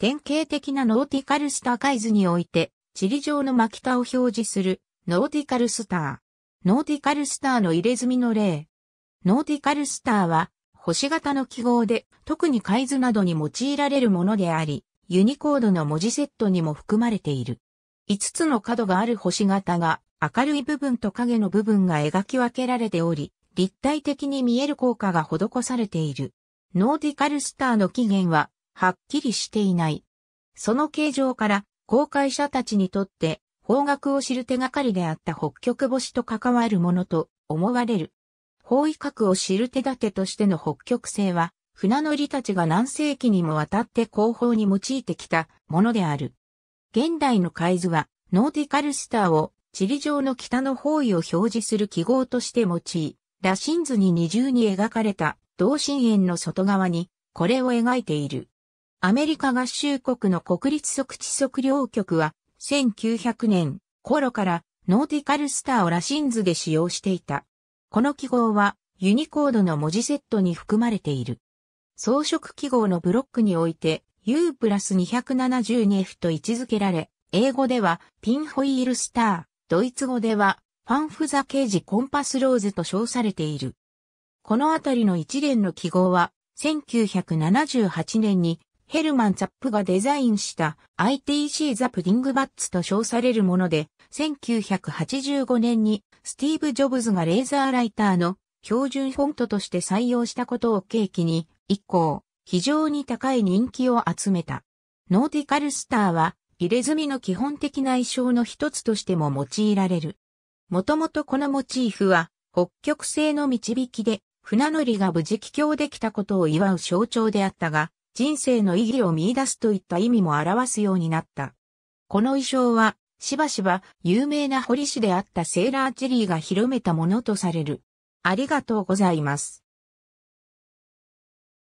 典型的なノーティカルスター海図において、地理上のき田を表示するノーティカルスター。ノーティカルスターの入れ墨の例。ノーティカルスターは、星型の記号で、特に海図などに用いられるものであり、ユニコードの文字セットにも含まれている。5つの角がある星型が、明るい部分と影の部分が描き分けられており、立体的に見える効果が施されている。ノーティカルスターの起源は、はっきりしていない。その形状から、航海者たちにとって、方角を知る手がかりであった北極星と関わるものと思われる。方位角を知る手立てとしての北極星は、船乗りたちが何世紀にもわたって後方に用いてきたものである。現代の海図は、ノーティカルスターを地理上の北の方位を表示する記号として用い、羅針図に二重に描かれた同心円の外側にこれを描いている。アメリカ合衆国の国立測地測量局は、1900年頃からノーティカルスターをラシンズで使用していた。この記号は、ユニコードの文字セットに含まれている。装飾記号のブロックにおいて U プラス 272F と位置づけられ、英語ではピンホイールスター、ドイツ語ではファンフザケージコンパスローズと称されている。このあたりの一連の記号は、1978年にヘルマン・ザップがデザインした ITC ザ・プディングバッツと称されるもので、1985年にスティーブ・ジョブズがレーザーライターの標準フォントとして採用したことを契機に、以降、非常に高い人気を集めた。ノーティカルスターは、入れ墨の基本的な衣装の一つとしても用いられる。もともとこのモチーフは、北極星の導きで、船乗りが無事帰郷できたことを祝う象徴であったが、人生の意義を見出すといった意味も表すようになった。この衣装は、しばしば有名な堀師であったセーラーチェリーが広めたものとされる。ありがとうございます。